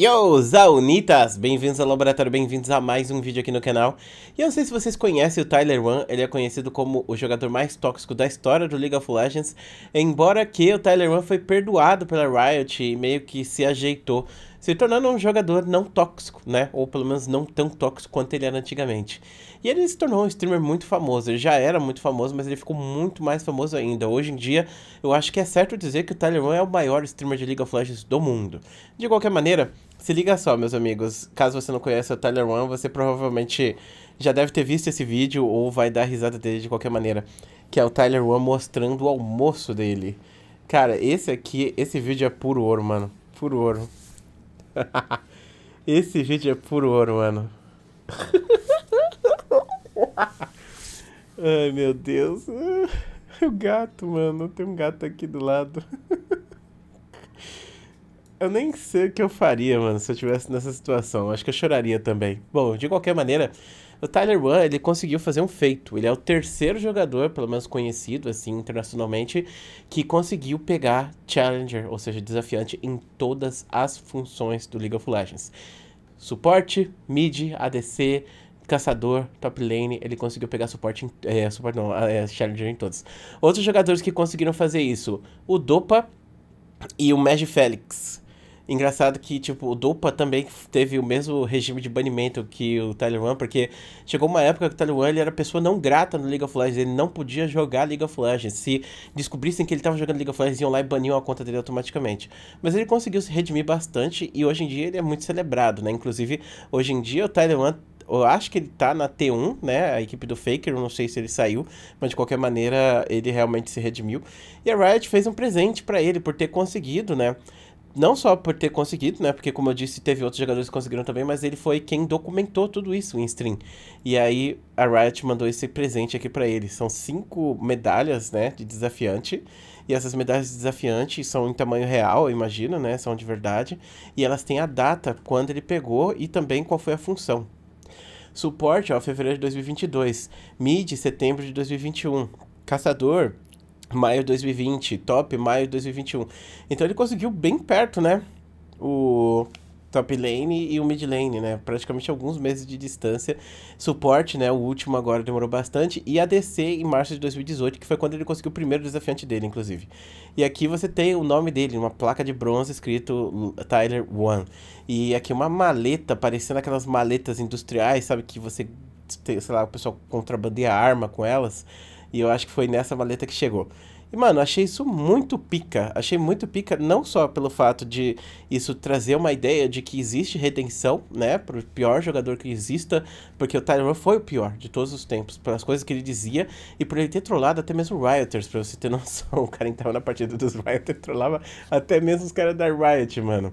Yo, Zaunitas! Bem-vindos ao laboratório, bem-vindos a mais um vídeo aqui no canal. E eu não sei se vocês conhecem o Tyler One, ele é conhecido como o jogador mais tóxico da história do League of Legends, embora que o Tyler One foi perdoado pela Riot e meio que se ajeitou se tornando um jogador não tóxico, né? Ou pelo menos não tão tóxico quanto ele era antigamente. E ele se tornou um streamer muito famoso. Ele já era muito famoso, mas ele ficou muito mais famoso ainda. Hoje em dia, eu acho que é certo dizer que o Tyler é o maior streamer de League of Legends do mundo. De qualquer maneira, se liga só, meus amigos. Caso você não conheça o Tyler One, você provavelmente já deve ter visto esse vídeo ou vai dar risada dele de qualquer maneira. Que é o Tyler One mostrando o almoço dele. Cara, esse aqui, esse vídeo é puro ouro, mano. Puro ouro. Esse vídeo é puro ouro, mano. Ai, meu Deus. O gato, mano. Tem um gato aqui do lado. Eu nem sei o que eu faria, mano, se eu estivesse nessa situação. Acho que eu choraria também. Bom, de qualquer maneira, o Tyler One, ele conseguiu fazer um feito. Ele é o terceiro jogador, pelo menos conhecido, assim, internacionalmente, que conseguiu pegar Challenger, ou seja, desafiante, em todas as funções do League of Legends. Suporte, mid, ADC, caçador, top lane, ele conseguiu pegar suporte, em, é, suporte não, é, Challenger em todos. Outros jogadores que conseguiram fazer isso, o Dopa e o Magic Felix. Engraçado que, tipo, o Dupa também teve o mesmo regime de banimento que o Taliban, porque chegou uma época que o Taliban ele era pessoa não grata no League of Legends, ele não podia jogar League of Legends. Se descobrissem que ele estava jogando League of Legends, iam lá e baniam a conta dele automaticamente. Mas ele conseguiu se redimir bastante e hoje em dia ele é muito celebrado, né? Inclusive, hoje em dia o Taliban eu acho que ele tá na T1, né? A equipe do Faker, eu não sei se ele saiu, mas de qualquer maneira ele realmente se redimiu. E a Riot fez um presente para ele por ter conseguido, né? não só por ter conseguido, né? Porque, como eu disse, teve outros jogadores que conseguiram também, mas ele foi quem documentou tudo isso em stream. E aí a Riot mandou esse presente aqui para ele. São cinco medalhas, né? De desafiante. E essas medalhas de desafiante são em tamanho real, eu imagino, né? São de verdade. E elas têm a data, quando ele pegou e também qual foi a função. Suporte, ó, fevereiro de 2022. Mid, setembro de 2021. Caçador, maio de 2020, top maio de 2021. Então ele conseguiu bem perto, né? O top lane e o mid lane, né? Praticamente alguns meses de distância. Suporte, né? O último agora demorou bastante. E adc em março de 2018, que foi quando ele conseguiu o primeiro desafiante dele, inclusive. E aqui você tem o nome dele, uma placa de bronze escrito Tyler One. E aqui uma maleta, parecendo aquelas maletas industriais, sabe? Que você, sei lá, o pessoal contrabandeia arma com elas. E eu acho que foi nessa maleta que chegou. E, mano, achei isso muito pica. Achei muito pica, não só pelo fato de isso trazer uma ideia de que existe redenção, né? Pro pior jogador que exista, porque o Tyler foi o pior de todos os tempos, pelas coisas que ele dizia e por ele ter trollado até mesmo Rioters, pra você ter noção. O cara entrava na partida dos Rioters, trollava até mesmo os caras da Riot, mano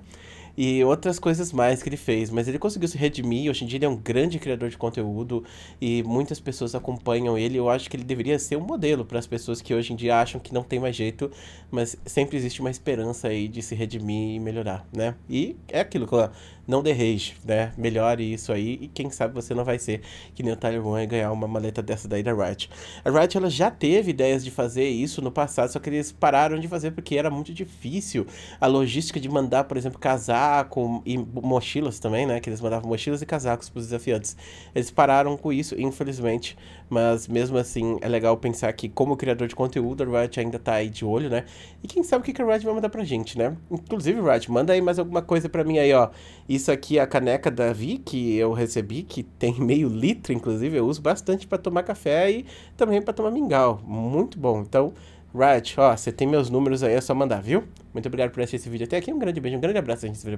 e outras coisas mais que ele fez, mas ele conseguiu se redimir. Hoje em dia ele é um grande criador de conteúdo e muitas pessoas acompanham ele. Eu acho que ele deveria ser um modelo para as pessoas que hoje em dia acham que não tem mais jeito, mas sempre existe uma esperança aí de se redimir e melhorar, né? E é aquilo, claro, não derreje, né? Melhore isso aí e quem sabe você não vai ser que nem o Taiwan e ganhar uma maleta dessa daí da Riot. A Riot ela já teve ideias de fazer isso no passado, só que eles pararam de fazer porque era muito difícil a logística de mandar, por exemplo, casar casaco e mochilas também, né? Que eles mandavam mochilas e casacos para os desafiantes. Eles pararam com isso, infelizmente, mas mesmo assim é legal pensar que, como criador de conteúdo, a Riot ainda tá aí de olho, né? E quem sabe o que a Riot vai mandar pra gente, né? Inclusive, Riot, manda aí mais alguma coisa para mim aí, ó. Isso aqui é a caneca da Vi, que eu recebi, que tem meio litro, inclusive, eu uso bastante para tomar café e também para tomar mingau. Muito bom. Então, Riot, ó, você tem meus números aí, é só mandar, viu? Muito obrigado por assistir esse vídeo até aqui, um grande beijo, um grande abraço, a gente se vê